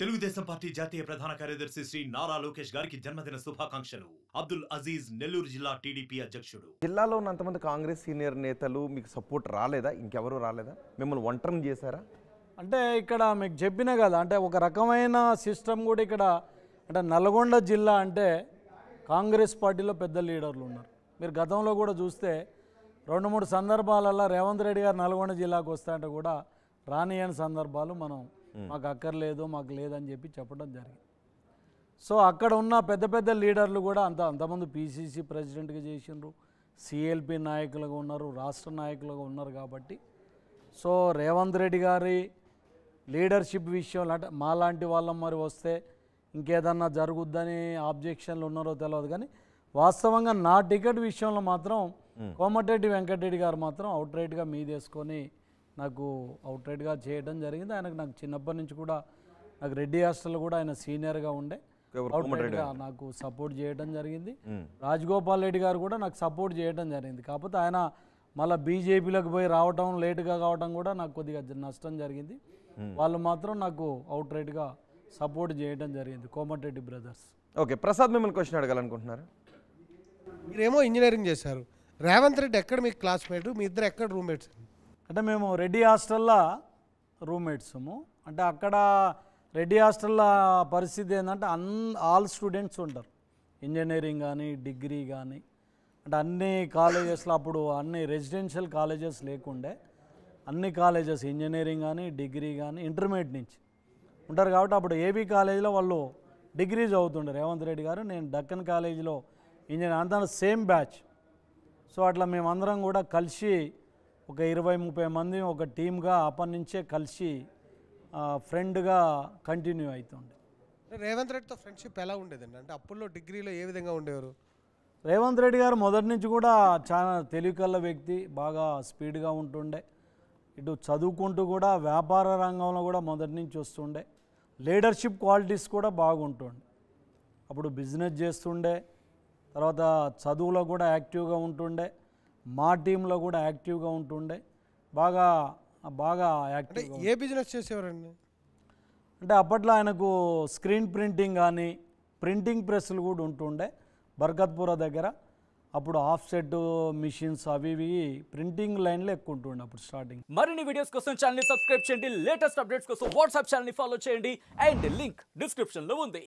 Telugu Desam party జాతీయ ప్రధాన కార్యదర్శి శ్రీ నారా లోకేష్ గారికి జన్మదిన శుభాకాంక్షలు అబ్దుల్ అజీజ్ నెల్లూరు జిల్లా టీడీపీ అధ్యక్షుడు జిల్లాలో ఉన్నంతమంది కాంగ్రెస్ సీనియర్ నేతలు మీకు సపోర్ట్ రాలేదా ఇంకెవరు రాలేదా మిమ్మల్ని ఒంటరిని చేశారా అంటే ఇక్కడ మీకు చెప్పినా కదా అంటే ఒక రకమైన సిస్టమ్ కూడా ఇక్కడ అంటే నల్గొండ జిల్లా అంటే కాంగ్రెస్ పార్టీలో పెద్ద లీడర్లు ఉన్నారు మీరు గతంలో కూడా చూస్తే రెండు మూడు సందర్భాలలో రేవంత్ రెడ్డి గారు నల్గొండ జిల్లాకు వస్తాయంటే కూడా రానియని సందర్భాలు మనం మాకు అక్కర్లేదు మాకు లేదని చెప్పి చెప్పడం జరిగింది సో అక్కడ ఉన్న పెద్ద పెద్ద లీడర్లు కూడా అంత అంతమంది పీసీసీ ప్రెసిడెంట్గా చేసినారు సిఎల్పి నాయకులుగా ఉన్నారు రాష్ట్ర నాయకులుగా ఉన్నారు కాబట్టి సో రేవంత్ రెడ్డి గారి లీడర్షిప్ విషయం అంటే లాంటి వాళ్ళం మరి వస్తే ఇంకేదన్నా జరుగుద్దని ఆబ్జెక్షన్లు ఉన్నారో తెలియదు కానీ వాస్తవంగా నా టికెట్ విషయంలో మాత్రం కోమటిరెడ్డి వెంకటరెడ్డి గారు మాత్రం అవుట్ రైట్గా మీదేసుకొని నాకు అవుట్ రైడ్గా చేయడం జరిగింది ఆయనకు నాకు చిన్నప్పటి నుంచి కూడా నాకు రెడ్డి హాస్టల్ కూడా ఆయన సీనియర్గా ఉండే నాకు సపోర్ట్ చేయడం జరిగింది రాజగోపాల్ రెడ్డి గారు కూడా నాకు సపోర్ట్ చేయడం జరిగింది కాకపోతే ఆయన మళ్ళీ బీజేపీలోకి పోయి రావటం లేటుగా కావటం కూడా నాకు కొద్దిగా నష్టం జరిగింది వాళ్ళు మాత్రం నాకు అవుట్ రైట్గా సపోర్ట్ చేయడం జరిగింది కోమటిరెడ్డి బ్రదర్స్ ఓకే ప్రసాద్ మిమ్మల్ని క్వశ్చన్ అడగాలనుకుంటున్నారు మీరేమో ఇంజనీరింగ్ చేశారు రేవంత్ రెడ్డి ఎక్కడ మీ క్లాస్మేట్ మీ ఇద్దరు ఎక్కడ రూమ్మేట్స్ అంటే మేము రెడ్డి హాస్టల్లో రూమ్మేట్సము అంటే అక్కడ రెడ్డి హాస్టల్లో పరిస్థితి ఏంటంటే అన్ ఆల్ స్టూడెంట్స్ ఉంటారు ఇంజనీరింగ్ కానీ డిగ్రీ కానీ అంటే అన్ని కాలేజెస్లో అప్పుడు అన్ని రెసిడెన్షియల్ కాలేజెస్ లేకుండే అన్ని కాలేజెస్ ఇంజనీరింగ్ కానీ డిగ్రీ కానీ ఇంటర్మీడియట్ నుంచి ఉంటారు కాబట్టి అప్పుడు ఏబీ కాలేజీలో వాళ్ళు డిగ్రీ చదువుతుండే రేవంత్ రెడ్డి గారు నేను డక్కన్ కాలేజీలో ఇంజనీర్ అంతా సేమ్ బ్యాచ్ సో అట్లా మేమందరం కూడా కలిసి ఒక ఇరవై ముప్పై మంది ఒక టీమ్గా అప్పటి నుంచే కలిసి ఫ్రెండ్గా కంటిన్యూ అవుతుండే రేవంత్ రెడ్డితో ఫ్రెండ్షిప్ ఎలా ఉండేదండి అంటే అప్పుల్లో డిగ్రీలో ఏ విధంగా ఉండేవారు రేవంత్ రెడ్డి గారు మొదటి నుంచి కూడా చాలా తెలివికల్ల వ్యక్తి బాగా స్పీడ్గా ఉంటుండే ఇటు చదువుకుంటూ కూడా వ్యాపార రంగంలో కూడా మొదటి నుంచి వస్తుండే లీడర్షిప్ క్వాలిటీస్ కూడా బాగుంటుండే అప్పుడు బిజినెస్ చేస్తుండే తర్వాత చదువులో కూడా యాక్టివ్గా ఉంటుండే మా టీంలో కూడా యాక్టివ్గా ఉంటుండే బాగా బాగా యాక్టివ్ ఏ బిజినెస్ చేసేవారండి అంటే అప్పట్లో ఆయనకు స్క్రీన్ ప్రింటింగ్ కానీ ప్రింటింగ్ ప్రెస్లు కూడా ఉంటుండే బర్గత్పుర దగ్గర అప్పుడు ఆఫ్ సెట్ మిషన్స్ అవి ఇవి ప్రింటింగ్ లైన్లో ఎక్కువ ఉంటుండే అప్పుడు స్టార్టింగ్ మరిన్ని వీడియోస్ కోసం ఛానల్ సబ్స్క్రైబ్ చేయండి లేటెస్ట్ అప్డేట్స్ కోసం వాట్సాప్ ఛానల్ ఫాలో చేయండి అండ్ లింక్ డిస్క్రిప్షన్ లో ఉంది